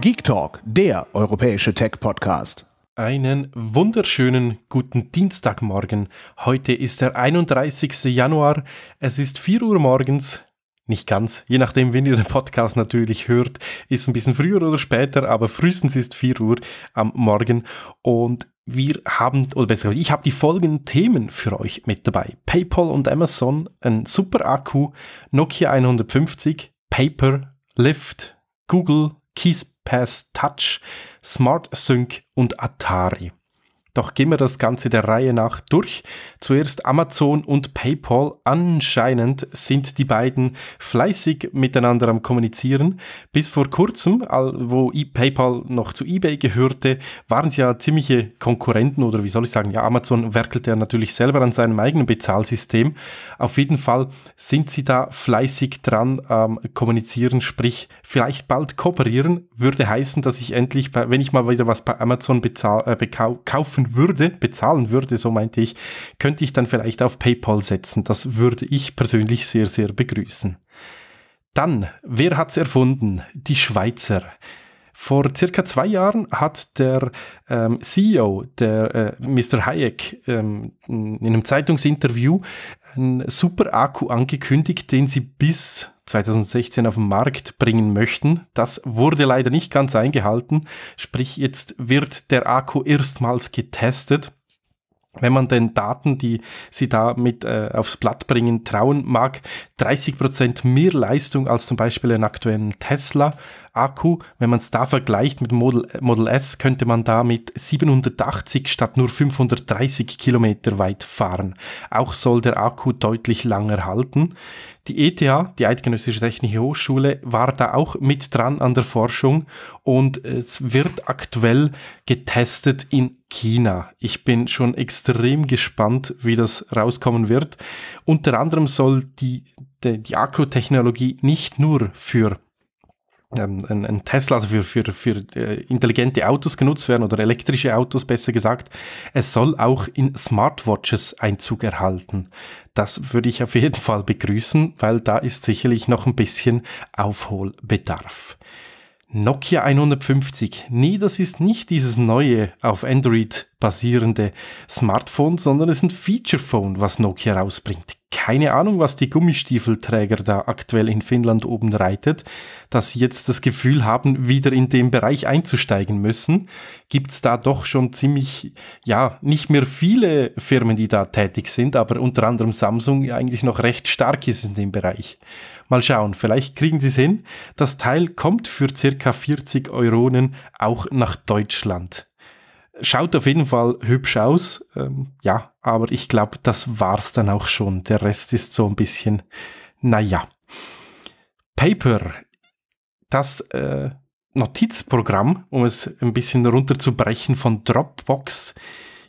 Geek Talk, der europäische Tech-Podcast. Einen wunderschönen guten Dienstagmorgen. Heute ist der 31. Januar. Es ist 4 Uhr morgens. Nicht ganz, je nachdem, wenn ihr den Podcast natürlich hört, ist ein bisschen früher oder später, aber frühestens ist 4 Uhr am Morgen und wir haben, oder besser gesagt, ich habe die folgenden Themen für euch mit dabei. PayPal und Amazon, ein super Akku, Nokia 150, Paper, Lyft, Google, Keyspace. Pass Touch, Smart Sync und Atari. Doch gehen wir das Ganze der Reihe nach durch. Zuerst Amazon und PayPal. Anscheinend sind die beiden fleißig miteinander am Kommunizieren. Bis vor kurzem, wo PayPal noch zu eBay gehörte, waren sie ja ziemliche Konkurrenten oder wie soll ich sagen, ja, Amazon werkelt ja natürlich selber an seinem eigenen Bezahlsystem. Auf jeden Fall sind sie da fleißig dran ähm, kommunizieren, sprich vielleicht bald kooperieren. Würde heißen, dass ich endlich, bei, wenn ich mal wieder was bei Amazon bezahl, äh, kaufen machen würde, bezahlen würde, so meinte ich, könnte ich dann vielleicht auf PayPal setzen. Das würde ich persönlich sehr, sehr begrüßen. Dann, wer hat es erfunden? Die Schweizer. Vor circa zwei Jahren hat der ähm, CEO, der äh, Mr. Hayek, ähm, in einem Zeitungsinterview einen Super-Akku angekündigt, den sie bis 2016 auf den Markt bringen möchten. Das wurde leider nicht ganz eingehalten. Sprich, jetzt wird der Akku erstmals getestet. Wenn man den Daten, die sie da mit äh, aufs Blatt bringen, trauen mag, 30% Prozent mehr Leistung als zum Beispiel einen aktuellen Tesla Akku, wenn man es da vergleicht mit Model, äh, Model S, könnte man da mit 780 statt nur 530 Kilometer weit fahren. Auch soll der Akku deutlich länger halten. Die ETH, die Eidgenössische Technische Hochschule, war da auch mit dran an der Forschung und es wird aktuell getestet in China. Ich bin schon extrem gespannt, wie das rauskommen wird. Unter anderem soll die, die, die Akkutechnologie nicht nur für ähm, ein, ein, Tesla, also für, für, für äh, intelligente Autos genutzt werden oder elektrische Autos besser gesagt. Es soll auch in Smartwatches Einzug erhalten. Das würde ich auf jeden Fall begrüßen, weil da ist sicherlich noch ein bisschen Aufholbedarf. Nokia 150. Nee, das ist nicht dieses neue auf Android basierende Smartphone, sondern es ist ein Feature Phone, was Nokia rausbringt keine Ahnung, was die Gummistiefelträger da aktuell in Finnland oben reitet, dass sie jetzt das Gefühl haben, wieder in den Bereich einzusteigen müssen, gibt es da doch schon ziemlich, ja, nicht mehr viele Firmen, die da tätig sind, aber unter anderem Samsung eigentlich noch recht stark ist in dem Bereich. Mal schauen, vielleicht kriegen sie es hin. Das Teil kommt für circa 40 Euronen auch nach Deutschland. Schaut auf jeden Fall hübsch aus. Ähm, ja, aber ich glaube, das war's dann auch schon. Der Rest ist so ein bisschen, naja. Paper, das äh, Notizprogramm, um es ein bisschen runterzubrechen von Dropbox.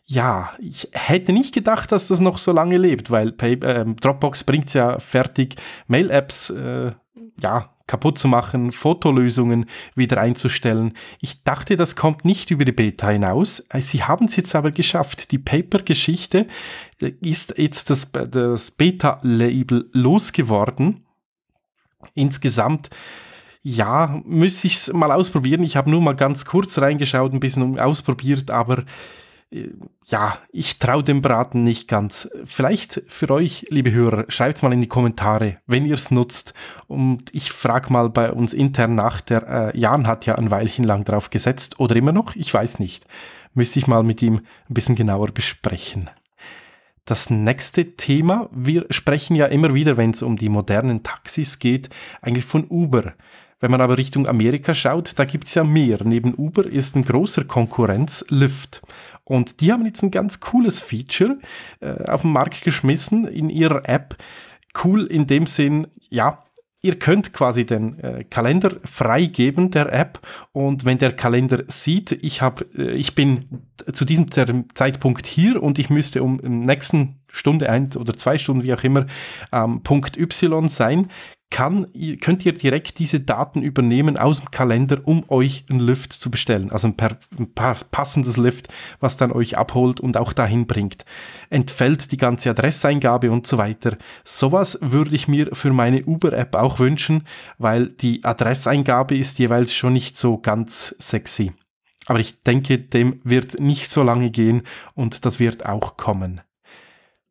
Ja, ich hätte nicht gedacht, dass das noch so lange lebt, weil Pay äh, Dropbox bringt ja fertig Mail-Apps, äh, ja, kaputt zu machen, Fotolösungen wieder einzustellen. Ich dachte, das kommt nicht über die Beta hinaus. Äh, sie haben es jetzt aber geschafft. Die Paper-Geschichte äh, ist jetzt das, äh, das Beta-Label losgeworden. Insgesamt ja, müsste ich es mal ausprobieren. Ich habe nur mal ganz kurz reingeschaut, ein bisschen ausprobiert, aber äh, ja, ich traue dem Braten nicht ganz. Vielleicht für euch, liebe Hörer, schreibt es mal in die Kommentare, wenn ihr es nutzt. Und ich frage mal bei uns intern nach, der äh, Jan hat ja ein Weilchen lang drauf gesetzt oder immer noch, ich weiß nicht. Müsste ich mal mit ihm ein bisschen genauer besprechen. Das nächste Thema, wir sprechen ja immer wieder, wenn es um die modernen Taxis geht, eigentlich von Uber. Wenn man aber Richtung Amerika schaut, da gibt es ja mehr. Neben Uber ist ein großer Konkurrenz Lyft. Und die haben jetzt ein ganz cooles Feature äh, auf den Markt geschmissen in ihrer App. Cool in dem Sinn, ja, ihr könnt quasi den äh, Kalender freigeben der App und wenn der Kalender sieht, ich habe, äh, ich bin zu diesem Zeitpunkt hier und ich müsste um im nächsten Stunde ein oder zwei Stunden, wie auch immer, ähm, Punkt Y sein, kann, könnt ihr direkt diese Daten übernehmen aus dem Kalender, um euch einen Lift zu bestellen. Also ein, per, ein passendes Lift, was dann euch abholt und auch dahin bringt. Entfällt die ganze Adresseingabe und so weiter. Sowas würde ich mir für meine Uber-App auch wünschen, weil die Adresseingabe ist jeweils schon nicht so ganz sexy. Aber ich denke, dem wird nicht so lange gehen und das wird auch kommen.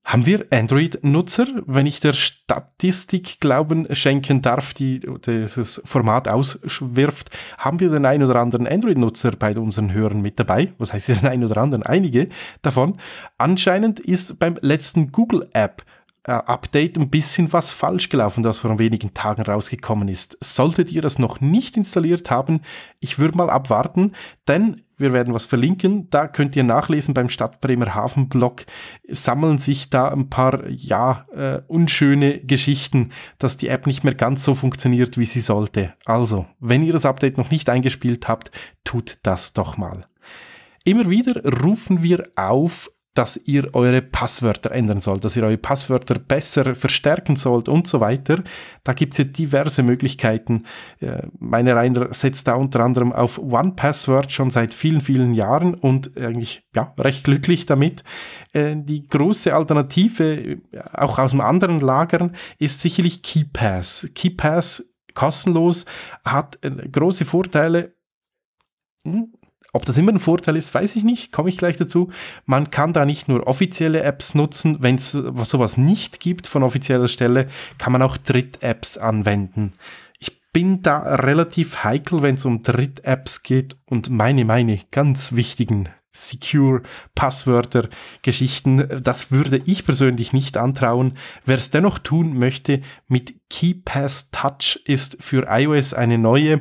Haben wir Android-Nutzer, wenn ich der Statistik Glauben schenken darf, die dieses Format auswirft? Haben wir den einen oder anderen Android-Nutzer bei unseren Hörern mit dabei? Was heißt den einen oder anderen? Einige davon. Anscheinend ist beim letzten Google-App äh, Update ein bisschen was falsch gelaufen, das vor wenigen Tagen rausgekommen ist. Solltet ihr das noch nicht installiert haben, ich würde mal abwarten, denn wir werden was verlinken. Da könnt ihr nachlesen beim Stadt Bremerhaven Blog. Sammeln sich da ein paar, ja, äh, unschöne Geschichten, dass die App nicht mehr ganz so funktioniert, wie sie sollte. Also, wenn ihr das Update noch nicht eingespielt habt, tut das doch mal. Immer wieder rufen wir auf, dass ihr eure Passwörter ändern sollt, dass ihr eure Passwörter besser verstärken sollt und so weiter. Da gibt es ja diverse Möglichkeiten. Äh, meine Rainer setzt da unter anderem auf OnePassword schon seit vielen, vielen Jahren und eigentlich ja, recht glücklich damit. Äh, die große Alternative, äh, auch aus dem anderen Lagern, ist sicherlich KeyPass. KeyPass kostenlos, hat große Vorteile hm? Ob das immer ein Vorteil ist, weiß ich nicht, komme ich gleich dazu. Man kann da nicht nur offizielle Apps nutzen, wenn es sowas nicht gibt von offizieller Stelle, kann man auch Dritt-Apps anwenden. Ich bin da relativ heikel, wenn es um Dritt-Apps geht und meine, meine ganz wichtigen Secure, Passwörter, Geschichten. Das würde ich persönlich nicht antrauen. Wer es dennoch tun möchte, mit KeyPass Touch ist für iOS eine neue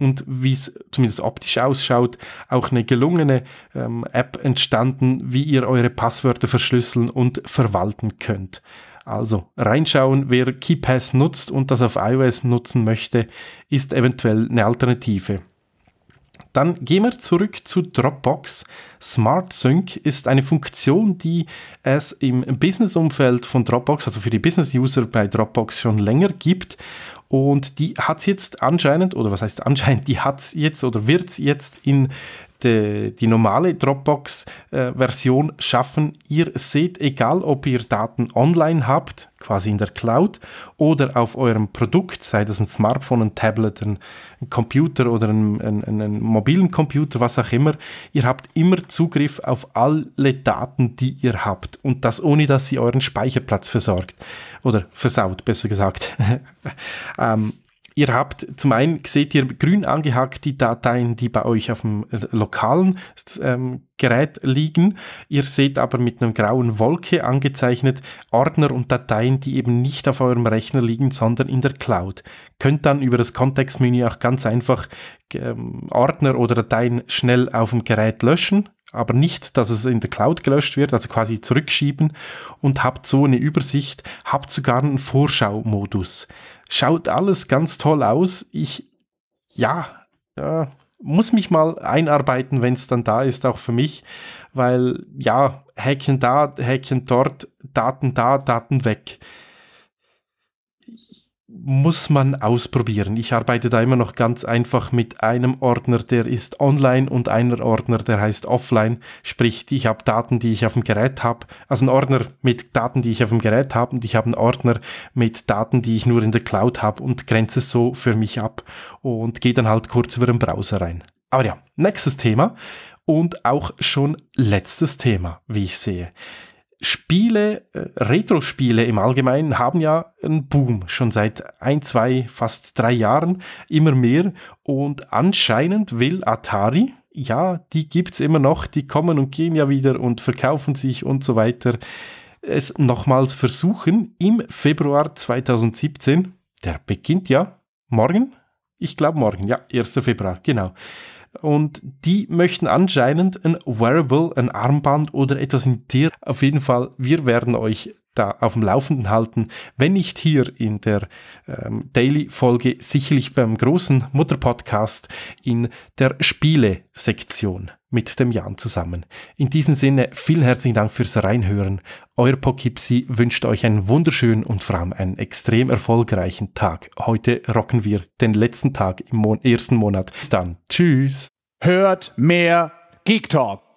und wie es zumindest optisch ausschaut, auch eine gelungene ähm, App entstanden, wie ihr eure Passwörter verschlüsseln und verwalten könnt. Also reinschauen, wer KeyPass nutzt und das auf iOS nutzen möchte, ist eventuell eine Alternative. Dann gehen wir zurück zu Dropbox. Smart Sync ist eine Funktion, die es im Business-Umfeld von Dropbox, also für die Business-User bei Dropbox schon länger gibt und die hat es jetzt anscheinend, oder was heißt anscheinend, die hat es jetzt oder wird es jetzt in die, die normale Dropbox-Version schaffen. Ihr seht, egal ob ihr Daten online habt, quasi in der Cloud, oder auf eurem Produkt, sei das ein Smartphone, ein Tablet, ein, ein Computer oder ein, ein, einen mobilen Computer, was auch immer, ihr habt immer Zugriff auf alle Daten, die ihr habt. Und das ohne, dass sie euren Speicherplatz versorgt. Oder versaut, besser gesagt. ähm, Ihr habt zum einen, seht ihr grün angehakt die Dateien, die bei euch auf dem äh, lokalen ähm, Gerät liegen. Ihr seht aber mit einer grauen Wolke angezeichnet Ordner und Dateien, die eben nicht auf eurem Rechner liegen, sondern in der Cloud. Könnt dann über das Kontextmenü auch ganz einfach ähm, Ordner oder Dateien schnell auf dem Gerät löschen aber nicht, dass es in der Cloud gelöscht wird, also quasi zurückschieben und habt so eine Übersicht, habt sogar einen Vorschau-Modus. Schaut alles ganz toll aus. Ich, ja, ja äh, muss mich mal einarbeiten, wenn es dann da ist, auch für mich, weil ja, Häkchen da, Häkchen dort, Daten da, Daten weg muss man ausprobieren. Ich arbeite da immer noch ganz einfach mit einem Ordner, der ist online und einer Ordner, der heißt offline. Sprich, ich habe Daten, die ich auf dem Gerät habe, also einen Ordner mit Daten, die ich auf dem Gerät habe und ich habe einen Ordner mit Daten, die ich nur in der Cloud habe und grenze es so für mich ab und gehe dann halt kurz über den Browser rein. Aber ja, nächstes Thema und auch schon letztes Thema, wie ich sehe. Spiele, äh, Retro-Spiele im Allgemeinen haben ja einen Boom schon seit ein, zwei, fast drei Jahren immer mehr und anscheinend will Atari, ja, die gibt es immer noch, die kommen und gehen ja wieder und verkaufen sich und so weiter, es nochmals versuchen im Februar 2017, der beginnt ja morgen, ich glaube morgen, ja, 1. Februar, genau und die möchten anscheinend ein Wearable, ein Armband oder etwas in der. Auf jeden Fall, wir werden euch da auf dem Laufenden halten. Wenn nicht hier in der ähm, Daily-Folge, sicherlich beim großen Mutter-Podcast in der Spiele-Sektion mit dem Jan zusammen. In diesem Sinne, vielen herzlichen Dank fürs Reinhören. Euer Pokipsi wünscht euch einen wunderschönen und vor allem einen extrem erfolgreichen Tag. Heute rocken wir den letzten Tag im Mon ersten Monat. Bis dann. Tschüss. Hört mehr Geek Talk.